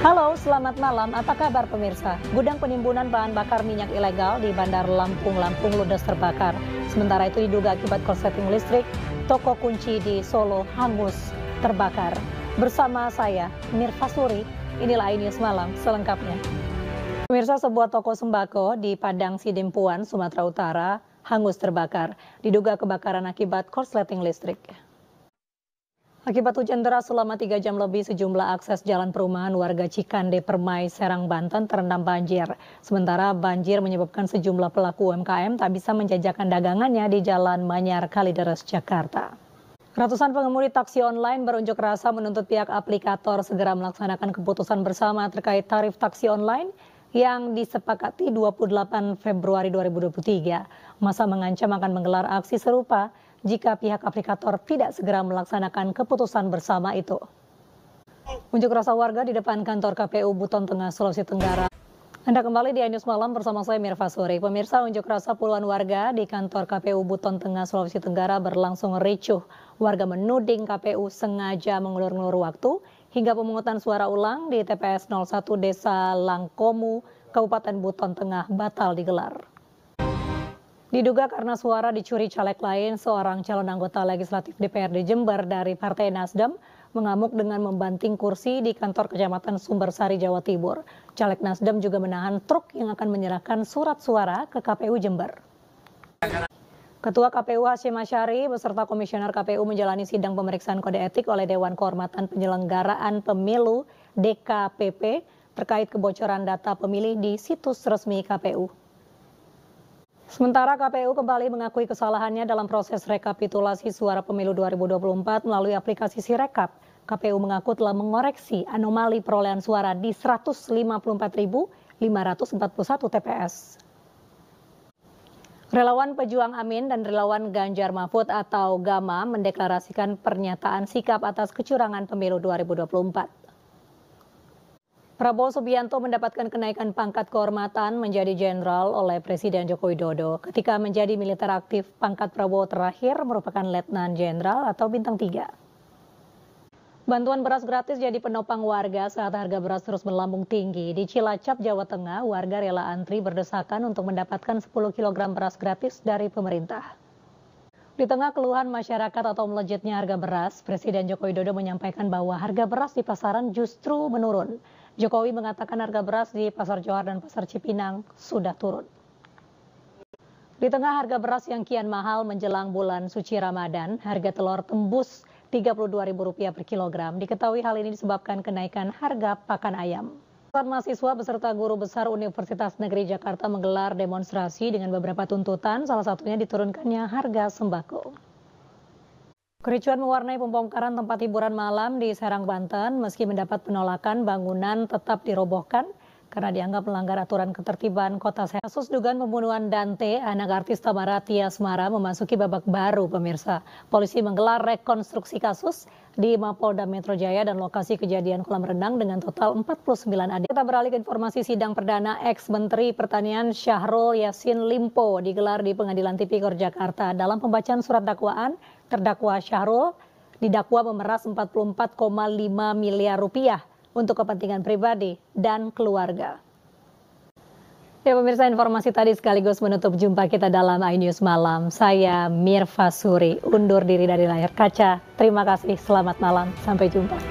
Halo, selamat malam. Apa kabar pemirsa? Gudang penimbunan bahan bakar minyak ilegal di Bandar Lampung, Lampung ludes terbakar. Sementara itu diduga akibat korsleting listrik, toko kunci di Solo hangus terbakar. Bersama saya, Mirfa Suri, inilah ini Malam selengkapnya. Pemirsa, sebuah toko sembako di Padang Sidempuan, Sumatera Utara, hangus terbakar. Diduga kebakaran akibat korsleting listrik. Akibat hujan deras selama tiga jam lebih, sejumlah akses jalan perumahan warga Cikande, Permai, Serang, Banten terendam banjir. Sementara banjir menyebabkan sejumlah pelaku UMKM tak bisa menjajakan dagangannya di Jalan Manyar, Kalideres, Jakarta. Ratusan pengemudi taksi online berunjuk rasa menuntut pihak aplikator segera melaksanakan keputusan bersama terkait tarif taksi online yang disepakati 28 Februari 2023. Masa mengancam akan menggelar aksi serupa jika pihak aplikator tidak segera melaksanakan keputusan bersama itu. Unjuk rasa warga di depan kantor KPU Buton Tengah, Sulawesi Tenggara. Anda kembali di News Malam bersama saya Mirfa Suri. Pemirsa unjuk rasa puluhan warga di kantor KPU Buton Tengah, Sulawesi Tenggara berlangsung ricuh. Warga menuding KPU sengaja mengulur-ngulur waktu hingga pemungutan suara ulang di TPS 01 Desa Langkomu, Kabupaten Buton Tengah batal digelar. Diduga karena suara dicuri caleg lain, seorang calon anggota legislatif DPRD Jember dari Partai Nasdem mengamuk dengan membanting kursi di kantor Kecamatan Sumbersari, Jawa Timur. Caleg Nasdem juga menahan truk yang akan menyerahkan surat suara ke KPU Jember. Ketua KPU Hashim Asyari beserta Komisioner KPU menjalani sidang pemeriksaan kode etik oleh Dewan Kehormatan Penyelenggaraan Pemilu DKPP terkait kebocoran data pemilih di situs resmi KPU. Sementara KPU kembali mengakui kesalahannya dalam proses rekapitulasi suara pemilu 2024 melalui aplikasi Sirekap. KPU mengaku telah mengoreksi anomali perolehan suara di 154.541 TPS. Relawan Pejuang Amin dan relawan Ganjar Mahfud atau GAMA mendeklarasikan pernyataan sikap atas kecurangan pemilu 2024. Prabowo Subianto mendapatkan kenaikan pangkat kehormatan menjadi jenderal oleh Presiden Joko Widodo. Ketika menjadi militer aktif, pangkat Prabowo terakhir merupakan letnan jenderal atau bintang tiga. Bantuan beras gratis jadi penopang warga saat harga beras terus melambung tinggi. Di Cilacap, Jawa Tengah, warga rela antri berdesakan untuk mendapatkan 10 kg beras gratis dari pemerintah. Di tengah keluhan masyarakat atau melejitnya harga beras, Presiden Joko Widodo menyampaikan bahwa harga beras di pasaran justru menurun. Jokowi mengatakan harga beras di Pasar Johar dan Pasar Cipinang sudah turun. Di tengah harga beras yang kian mahal menjelang bulan suci Ramadan, harga telur tembus Rp32.000 per kilogram. Diketahui hal ini disebabkan kenaikan harga pakan ayam. Ratusan mahasiswa beserta guru besar Universitas Negeri Jakarta menggelar demonstrasi dengan beberapa tuntutan, salah satunya diturunkannya harga sembako. Kericuan mewarnai pembongkaran tempat hiburan malam di Serang, Banten. Meski mendapat penolakan, bangunan tetap dirobohkan karena dianggap melanggar aturan ketertiban kota sehat. Kasus dugaan pembunuhan Dante, anak artis Tamara Tias Mara, memasuki babak baru pemirsa. Polisi menggelar rekonstruksi kasus di Mapolda Metro Jaya dan lokasi kejadian kolam renang dengan total 49 adik. Kita beralih ke informasi sidang perdana ex-Menteri Pertanian Syahrul Yasin Limpo digelar di Pengadilan Tipikor Jakarta. Dalam pembacaan surat dakwaan, terdakwa Syahrul didakwa memeras 44,5 miliar rupiah untuk kepentingan pribadi dan keluarga. Ya pemirsa informasi tadi sekaligus menutup jumpa kita dalam iNews Malam. Saya Mirfa Suri, undur diri dari layar kaca. Terima kasih, selamat malam, sampai jumpa.